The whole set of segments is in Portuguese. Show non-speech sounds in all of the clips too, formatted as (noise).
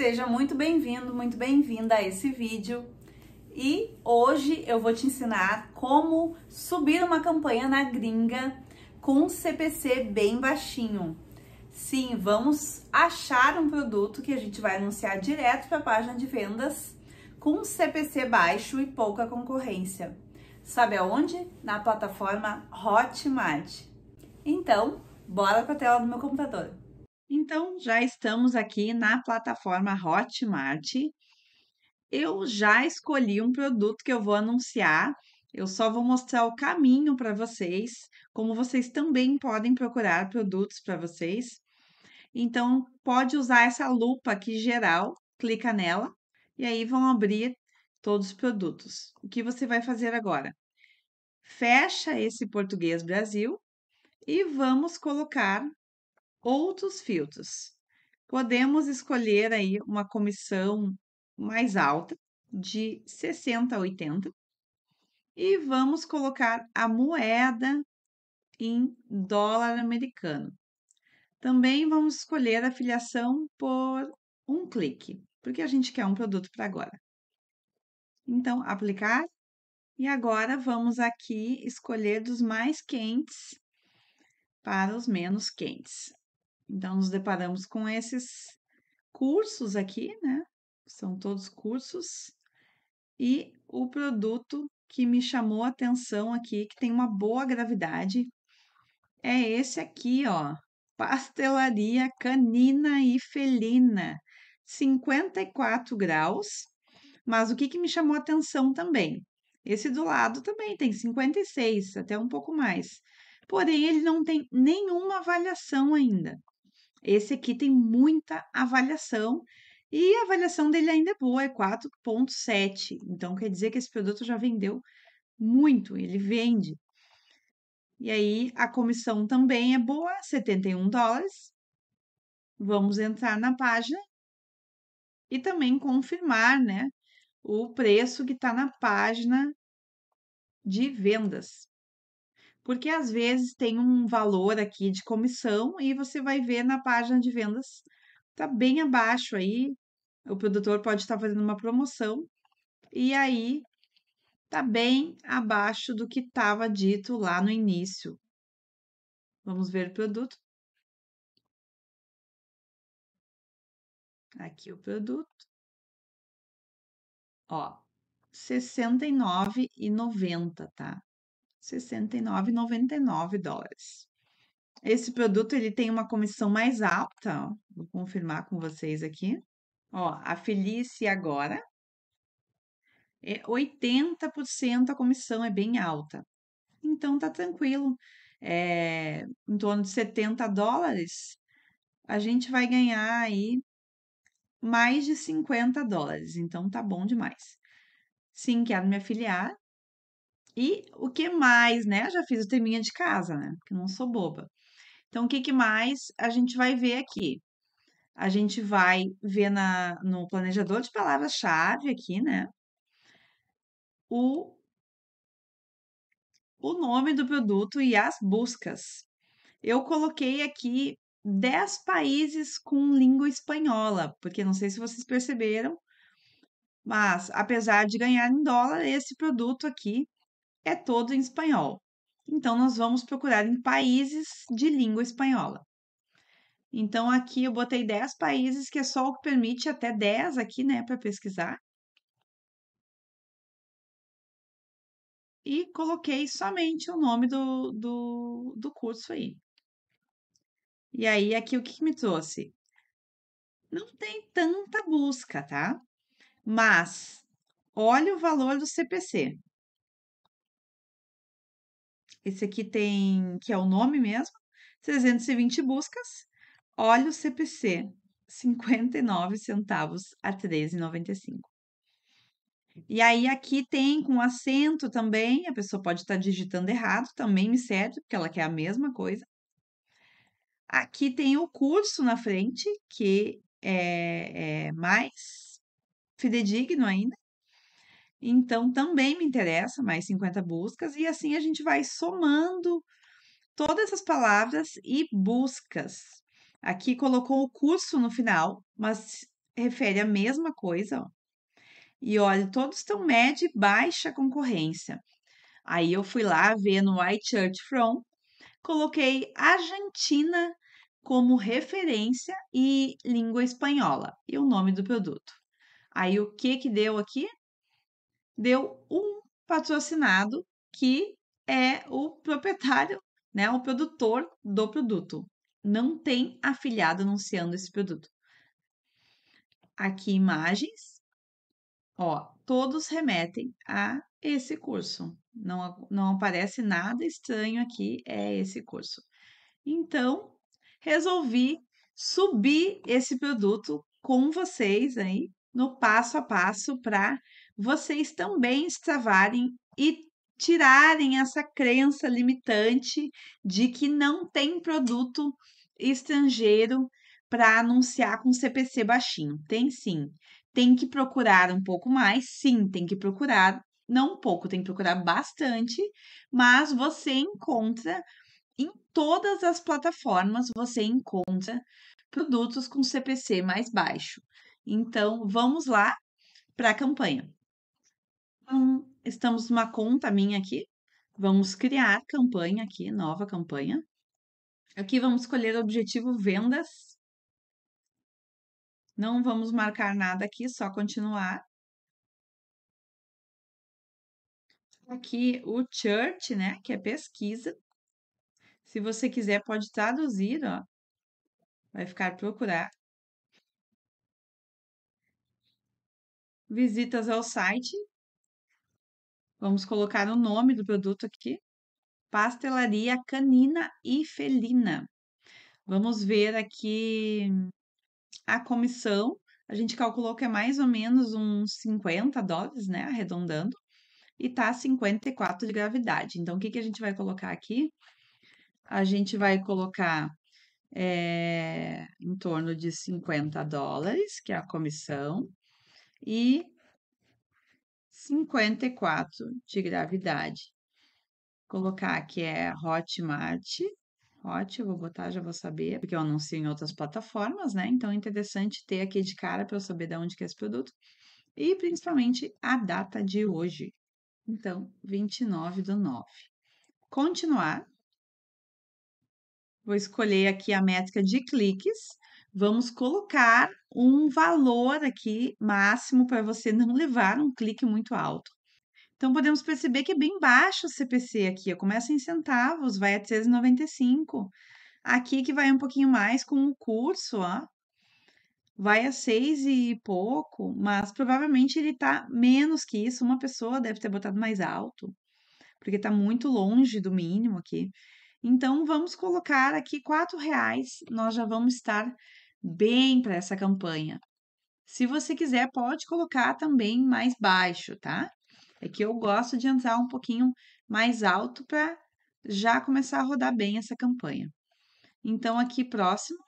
Seja muito bem-vindo, muito bem-vinda a esse vídeo. E hoje eu vou te ensinar como subir uma campanha na gringa com um CPC bem baixinho. Sim, vamos achar um produto que a gente vai anunciar direto para a página de vendas com um CPC baixo e pouca concorrência. Sabe aonde? Na plataforma Hotmart. Então, bora para a tela do meu computador. Então, já estamos aqui na plataforma Hotmart. Eu já escolhi um produto que eu vou anunciar. Eu só vou mostrar o caminho para vocês, como vocês também podem procurar produtos para vocês. Então, pode usar essa lupa aqui geral, clica nela e aí vão abrir todos os produtos. O que você vai fazer agora? Fecha esse Português Brasil e vamos colocar outros filtros. Podemos escolher aí uma comissão mais alta, de 60 a 80, e vamos colocar a moeda em dólar americano. Também vamos escolher a filiação por um clique, porque a gente quer um produto para agora. Então, aplicar. E agora vamos aqui escolher dos mais quentes para os menos quentes. Então, nos deparamos com esses cursos aqui, né? São todos cursos. E o produto que me chamou a atenção aqui, que tem uma boa gravidade, é esse aqui, ó. Pastelaria canina e felina. 54 graus. Mas o que, que me chamou a atenção também? Esse do lado também tem 56, até um pouco mais. Porém, ele não tem nenhuma avaliação ainda. Esse aqui tem muita avaliação e a avaliação dele ainda é boa, é 4,7. Então quer dizer que esse produto já vendeu muito, ele vende. E aí a comissão também é boa, 71 dólares. Vamos entrar na página e também confirmar, né, o preço que está na página de vendas. Porque às vezes tem um valor aqui de comissão e você vai ver na página de vendas, tá bem abaixo aí. O produtor pode estar fazendo uma promoção e aí tá bem abaixo do que estava dito lá no início. Vamos ver o produto. Aqui o produto. Ó, 69,90, tá? 69,99 dólares. Esse produto ele tem uma comissão mais alta, ó. vou confirmar com vocês aqui. Ó, a Felice agora é 80% a comissão é bem alta. Então tá tranquilo. É, em torno de 70 dólares, a gente vai ganhar aí mais de 50 dólares. Então tá bom demais. Sim, quero me afiliar. E o que mais, né? Eu já fiz o teminha de casa, né? Porque não sou boba. Então, o que, que mais a gente vai ver aqui? A gente vai ver na, no planejador de palavras-chave aqui, né? O, o nome do produto e as buscas. Eu coloquei aqui 10 países com língua espanhola, porque não sei se vocês perceberam, mas apesar de ganhar em dólar, esse produto aqui é todo em espanhol. Então, nós vamos procurar em países de língua espanhola. Então, aqui eu botei 10 países, que é só o que permite até 10 aqui, né, para pesquisar. E coloquei somente o nome do, do, do curso aí. E aí, aqui o que me trouxe? Não tem tanta busca, tá? Mas olha o valor do CPC. Esse aqui tem, que é o nome mesmo, 320 buscas. Olha o CPC, 59 centavos a 13,95. E aí aqui tem com acento também, a pessoa pode estar tá digitando errado, também me serve, porque ela quer a mesma coisa. Aqui tem o curso na frente, que é, é mais fidedigno ainda, então, também me interessa mais 50 buscas, e assim a gente vai somando todas essas palavras e buscas. Aqui colocou o curso no final, mas refere a mesma coisa. Ó. E olha, todos estão média e baixa concorrência. Aí eu fui lá ver no iChurch From, coloquei Argentina como referência e língua espanhola e o nome do produto. Aí o que que deu aqui? deu um patrocinado que é o proprietário, (laughs) né, o produtor do produto. Não tem afiliado anunciando esse produto. Aqui imagens, ó, todos remetem a esse curso. Não, não aparece nada estranho aqui, é esse curso. Então, resolvi subir esse produto com vocês aí no passo a passo para vocês também extravarem e tirarem essa crença limitante de que não tem produto estrangeiro para anunciar com CPC baixinho. Tem sim. Tem que procurar um pouco mais, sim, tem que procurar, não um pouco, tem que procurar bastante, mas você encontra em todas as plataformas você encontra produtos com CPC mais baixo. Então, vamos lá para a campanha. Então, estamos numa conta minha aqui. Vamos criar campanha aqui, nova campanha. Aqui vamos escolher o objetivo vendas. Não vamos marcar nada aqui, só continuar. Aqui o church, né, que é pesquisa. Se você quiser, pode traduzir, ó. Vai ficar procurar. Visitas ao site, Vamos colocar o nome do produto aqui. Pastelaria canina e felina. Vamos ver aqui a comissão. A gente calculou que é mais ou menos uns 50 dólares, né? Arredondando. E tá 54 de gravidade. Então, o que, que a gente vai colocar aqui? A gente vai colocar é, em torno de 50 dólares, que é a comissão, e 54 de gravidade. Colocar aqui é Hotmart. Hot, eu vou botar, já vou saber, porque eu anuncio em outras plataformas, né? Então é interessante ter aqui de cara para eu saber de onde que é esse produto. E principalmente a data de hoje. Então, 29 do 9. Continuar. Vou escolher aqui a métrica de cliques vamos colocar um valor aqui máximo para você (laughs) não levar um clique muito alto. Então, podemos perceber que é bem baixo o CPC aqui, começa em centavos, vai a 395. Aqui que vai um pouquinho mais com o curso, ó, vai a seis e pouco, mas provavelmente ele está menos que isso, uma pessoa deve ter botado mais alto, porque está muito longe do mínimo aqui. Então, vamos colocar aqui R$ reais. nós já vamos estar bem para essa campanha. Se você quiser, pode colocar também mais baixo, tá? É que eu gosto de entrar um pouquinho mais alto para já começar a rodar bem essa campanha. Então, aqui próximo,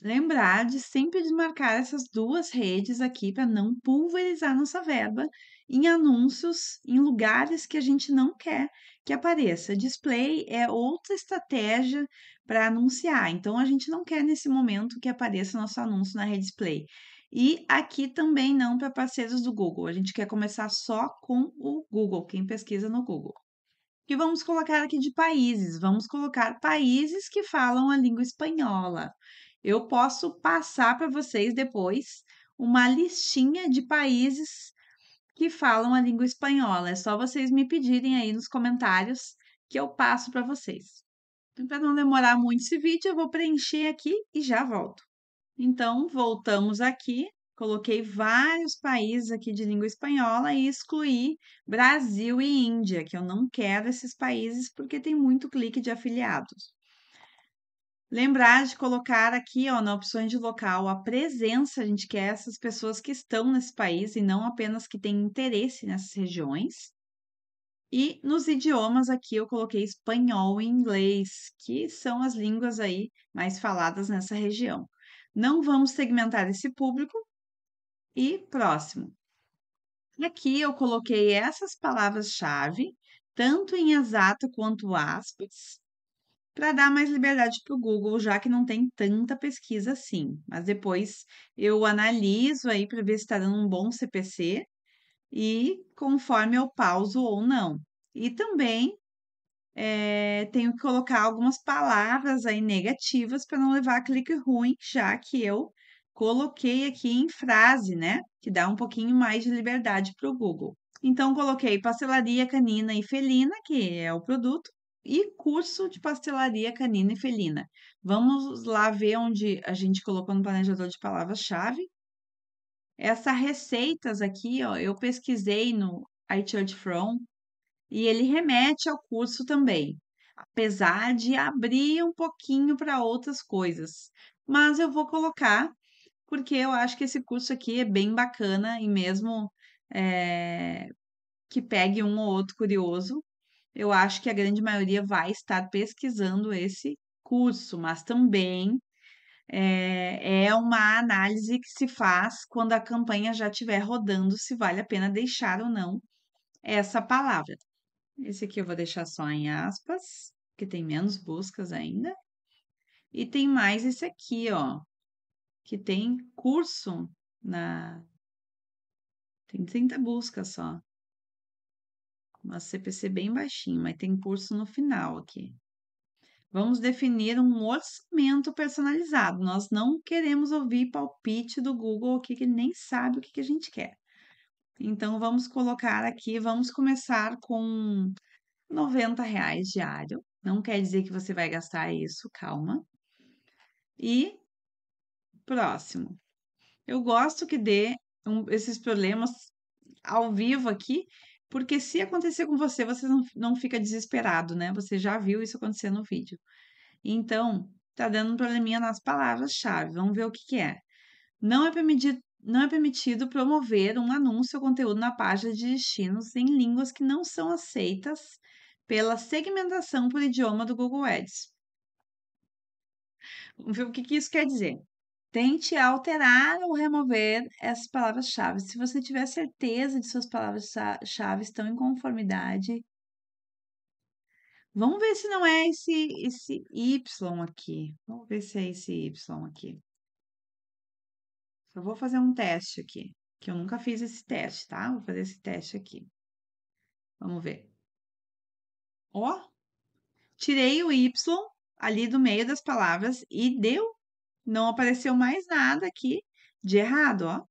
lembrar de sempre desmarcar essas duas redes aqui para não pulverizar nossa verba em anúncios, em lugares que a gente não quer que apareça. Display é outra estratégia para anunciar, então a gente não quer nesse momento que apareça nosso anúncio na rede display. E aqui também não para parceiros do Google, a gente quer começar só com o Google, quem pesquisa no Google. E vamos colocar aqui de países, vamos colocar países que falam a língua espanhola. Eu posso passar para vocês depois uma listinha de países que falam a língua espanhola. É só vocês me pedirem aí nos comentários que eu passo para vocês. para não demorar muito esse vídeo, eu vou preencher aqui e já volto. Então, voltamos aqui, coloquei vários países aqui de língua espanhola e excluí Brasil e Índia, que eu não quero esses países porque tem muito clique de afiliados. Lembrar de colocar aqui, ó, na opção de local, a presença, a gente quer essas pessoas que estão nesse país e não apenas que têm interesse nessas regiões. E nos idiomas aqui eu coloquei espanhol e inglês, que são as línguas aí mais faladas nessa região. Não vamos segmentar esse público. E próximo. Aqui eu coloquei essas palavras-chave, tanto em exato quanto aspas, para dar mais liberdade para o Google, já que não tem tanta pesquisa assim. Mas depois eu analiso aí para ver se está dando um bom CPC e conforme eu pauso ou não. E também é, tenho que colocar algumas palavras aí negativas para não levar clique ruim, já que eu coloquei aqui em frase, né? Que dá um pouquinho mais de liberdade para o Google. Então, coloquei pastelaria canina e felina, que é o produto, e curso de pastelaria canina e felina. Vamos lá ver onde a gente colocou no planejador de palavras-chave. Essas receitas aqui, ó, eu pesquisei no iChurch From e ele remete ao curso também, apesar de abrir um pouquinho para outras coisas. Mas eu vou colocar porque eu acho que esse curso aqui é bem bacana e mesmo é, que pegue um ou outro curioso, eu acho que a grande maioria vai estar pesquisando esse curso, mas também é, é uma análise que se faz quando a campanha já estiver rodando, se vale a pena deixar ou não essa palavra. Esse aqui eu vou deixar só em aspas, que tem menos buscas ainda. E tem mais esse aqui, ó, que tem curso na. Tem 30 buscas só uma CPC é bem baixinho, mas tem curso no final aqui. Vamos definir um orçamento personalizado. Nós não queremos ouvir palpite do Google aqui, que ele nem sabe o que, a gente quer. Então, vamos colocar aqui, vamos começar com 90 reais diário. Não quer dizer que você vai gastar isso, calma. E próximo. Eu gosto que dê um, esses problemas ao vivo aqui porque se acontecer com você, você não, não fica desesperado, né? Você já viu isso acontecer no vídeo. Então, tá dando um probleminha nas palavras-chave. Vamos ver o que, que é. Não é permitido não é permitido promover um anúncio ou conteúdo na página de destinos em línguas que não são aceitas pela segmentação por idioma do Google Ads. Vamos ver o que, que isso quer dizer. Tente alterar ou remover essas palavras-chave. Se você tiver certeza de suas palavras-chave estão em conformidade, vamos ver se não é esse, esse Y aqui. Vamos ver se é esse Y aqui. Eu vou fazer um teste aqui, que eu nunca fiz esse teste, tá? Vou fazer esse teste aqui. Vamos ver. Ó, tirei o Y ali do meio das palavras e deu não apareceu mais nada aqui de errado, ó.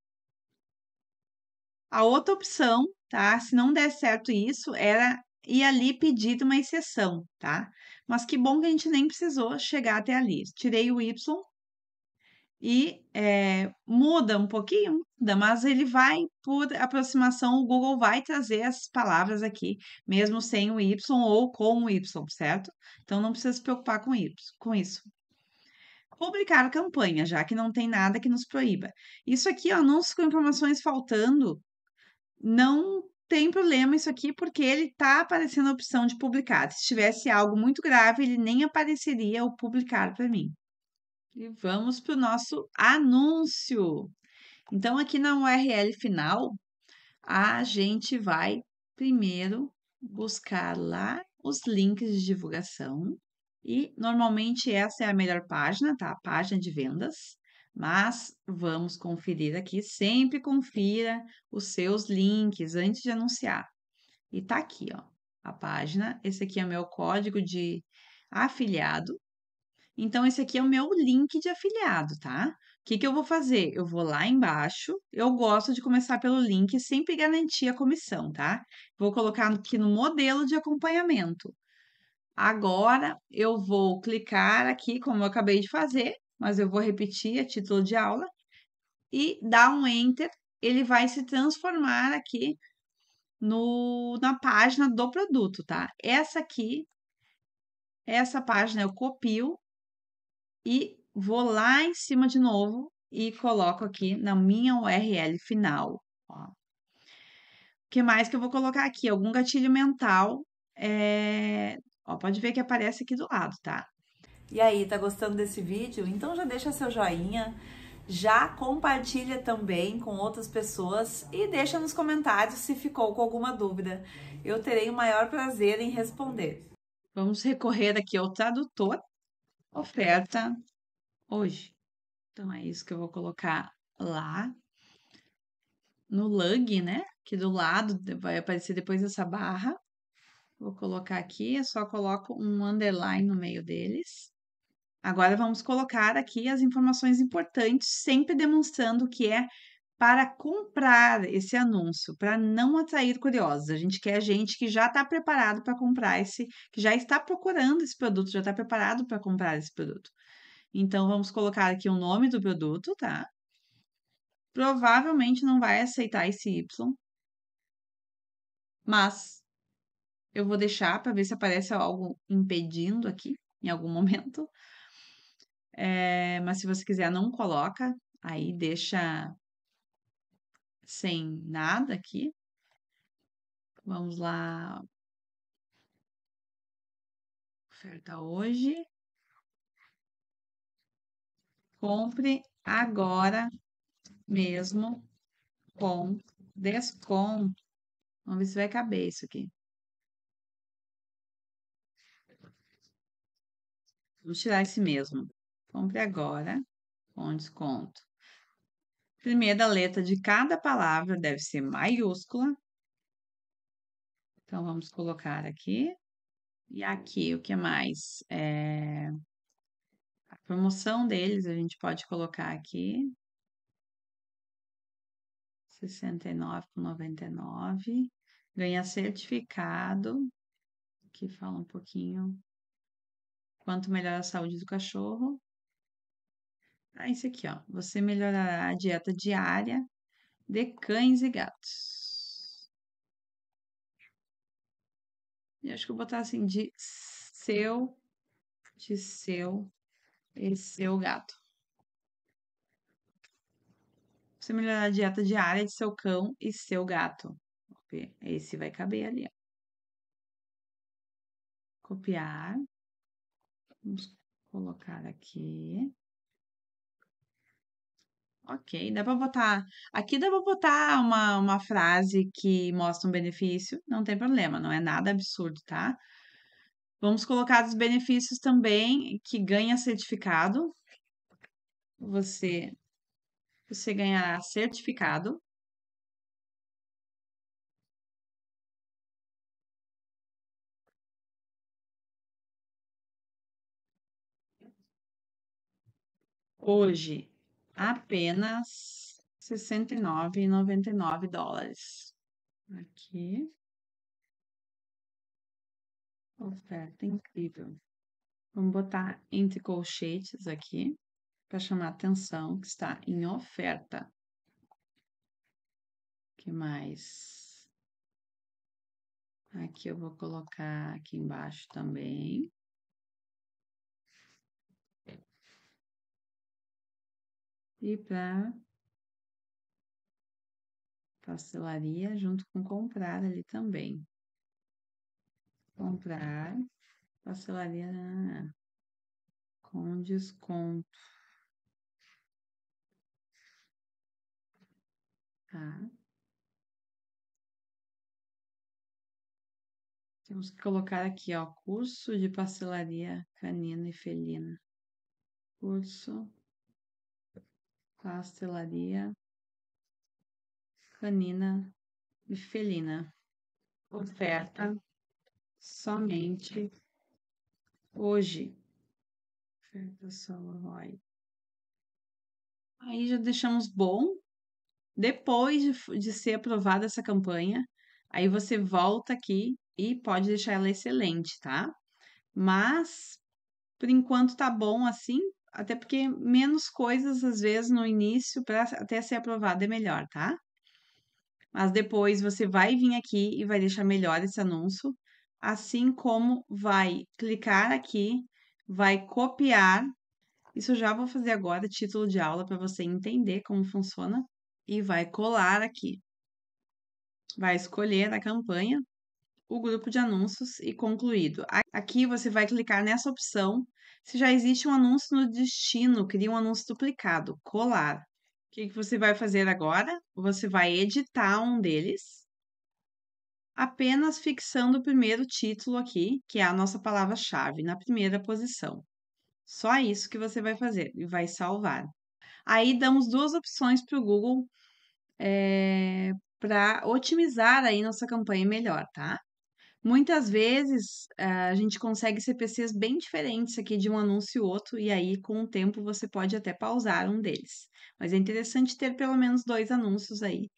A outra opção, tá? Se não der certo isso, era ir ali pedir uma exceção, tá? Mas que bom que a gente nem precisou chegar até ali. Tirei o Y e é, muda um pouquinho, muda, mas ele vai, por aproximação, o Google vai trazer as palavras aqui, mesmo sem o Y ou com o Y, certo? Então não precisa se preocupar com, y, com isso publicar campanha, já que não tem nada que nos proíba. Isso aqui, ó, anúncios com informações faltando, não tem problema isso aqui, porque ele está aparecendo a opção de publicar. Se tivesse algo muito grave, ele nem apareceria o publicar para mim. E vamos para o nosso anúncio. Então, aqui na URL final, a gente vai primeiro buscar lá os links de divulgação e normalmente essa é a melhor página, tá? A página de vendas. Mas vamos conferir aqui, sempre confira os seus links antes de anunciar. E tá aqui, ó, a página. Esse aqui é o meu código de afiliado. Então, esse aqui é o meu link de afiliado, tá? O que, que eu vou fazer? Eu vou lá embaixo. Eu gosto de começar pelo link, sempre garantir a comissão, tá? Vou colocar aqui no modelo de acompanhamento. Agora eu vou clicar aqui, como eu acabei de fazer, mas eu vou repetir a título de aula e dar um enter, ele vai se transformar aqui no, na página do produto, tá? Essa aqui, essa página eu copio e vou lá em cima de novo e coloco aqui na minha URL final. Ó. O que mais que eu vou colocar aqui? Algum gatilho mental é, Ó, pode ver que aparece aqui do lado, tá? E aí, tá gostando desse vídeo? Então já deixa seu joinha, já compartilha também com outras pessoas e deixa nos comentários se ficou com alguma dúvida. Eu terei o maior prazer em responder. Vamos recorrer aqui ao tradutor oferta hoje. Então é isso que eu vou colocar lá no lug, né? Que do lado vai aparecer depois essa barra. Vou colocar aqui, eu só coloco um underline no meio deles. Agora vamos colocar aqui as informações importantes, sempre demonstrando que é para comprar esse anúncio, para não atrair curiosos. A gente quer gente que já está preparado para comprar esse, que já está procurando esse produto, já está preparado para comprar esse produto. Então, vamos colocar aqui o nome do produto, tá? Provavelmente não vai aceitar esse Y, mas eu vou deixar para ver se aparece algo impedindo aqui em algum (laughs) momento. É, mas se você quiser, não coloca. Aí deixa sem nada aqui. Vamos lá. Oferta hoje. Compre agora mesmo com desconto. Vamos ver se vai caber isso aqui. Vou tirar esse mesmo. Compre agora com desconto. Primeira letra de cada palavra deve ser maiúscula. Então, vamos colocar aqui. E aqui, o que mais? É... A promoção deles a gente pode colocar aqui. 69,99. Ganhar certificado. Aqui fala um pouquinho Quanto melhor a saúde do cachorro. Ah, esse aqui, ó. Você melhorará a dieta diária de cães e gatos. E acho que eu vou botar assim de seu, de seu e seu gato. Você melhorará a dieta diária de seu cão e seu gato. Esse vai caber ali. Ó. Copiar. Vamos colocar aqui. Ok, dá para botar. Aqui dá para botar uma, uma frase que mostra um benefício, não tem problema, não é nada absurdo, tá? Vamos colocar os benefícios também que ganha certificado. Você, você ganhará certificado. hoje apenas 69,99 dólares. Aqui. Oferta incrível. Vamos botar entre colchetes aqui para chamar atenção que está em oferta. Que mais? Aqui eu vou colocar aqui embaixo também. e para pastelaria junto com comprar ali também. Comprar pastelaria com desconto. Tá? Temos que colocar aqui, ó, curso de pastelaria canina e felina. Curso pastelaria canina e felina. Oferta somente hoje. Oferta Solaroy. Aí já deixamos bom. Depois de, de ser aprovada essa campanha, aí você volta aqui e pode deixar ela excelente, tá? Mas por enquanto tá bom assim, até porque menos coisas às vezes no início para até ser aprovado é melhor, tá? Mas depois você vai vir aqui e vai deixar melhor esse anúncio, assim como vai clicar aqui, vai copiar. Isso eu já vou fazer agora, título de aula para você entender como funciona e vai colar aqui. Vai escolher a campanha, o grupo de anúncios e concluído. Aqui você vai clicar nessa opção se já existe um anúncio no destino, cria um anúncio duplicado, colar. O que, que você vai fazer agora? Você vai editar um deles, apenas fixando o primeiro título aqui, que é a nossa palavra-chave, na primeira posição. Só isso que você vai fazer e vai salvar. Aí damos duas opções para o Google é, eh, para otimizar aí nossa campanha melhor, tá? Muitas vezes eh, a gente consegue CPCs bem diferentes aqui de um anúncio e outro, e aí com o tempo você pode até pausar um deles. Mas é interessante ter pelo menos dois anúncios aí,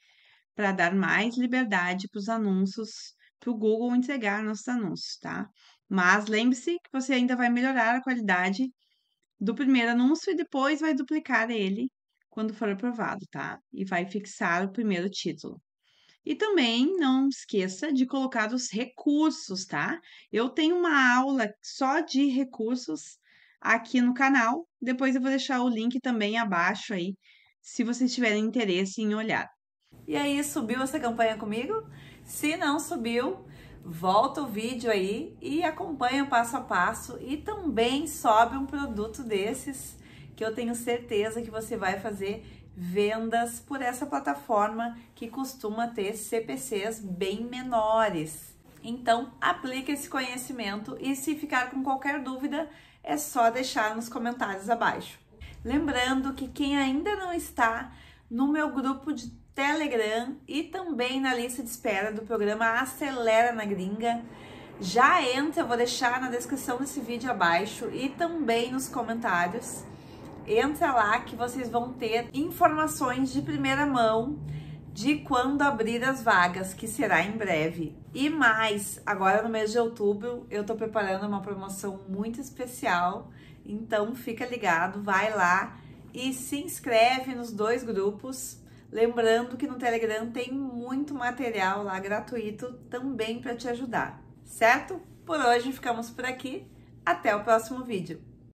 para dar mais liberdade para os anúncios, para o Google entregar nossos anúncios, tá? Mas lembre-se que você ainda vai melhorar a qualidade do primeiro anúncio e depois vai duplicar ele quando for aprovado, tá? E vai fixar o primeiro título. E também não esqueça de colocar os recursos, tá? Eu tenho uma aula só de recursos aqui no canal. Depois eu vou deixar o link também abaixo aí, se vocês tiverem interesse em olhar. E aí, subiu essa campanha comigo? Se não subiu, volta o vídeo aí e acompanha o passo a passo e também sobe um produto desses que eu tenho certeza que você vai fazer vendas por essa plataforma que costuma ter CPCs bem menores. Então, aplique esse conhecimento e se ficar com qualquer dúvida, é só deixar nos comentários abaixo. Lembrando que quem ainda não está no meu grupo de Telegram e também na lista de espera do programa Acelera na Gringa, já entra, eu vou deixar na descrição desse vídeo abaixo e também nos comentários Entra lá que vocês vão ter informações de primeira mão de quando abrir as vagas, que será em breve. E mais, agora no mês de outubro eu tô preparando uma promoção muito especial, então fica ligado, vai lá e se inscreve nos dois grupos. Lembrando que no Telegram tem muito material lá gratuito também para te ajudar, certo? Por hoje ficamos por aqui, até o próximo vídeo.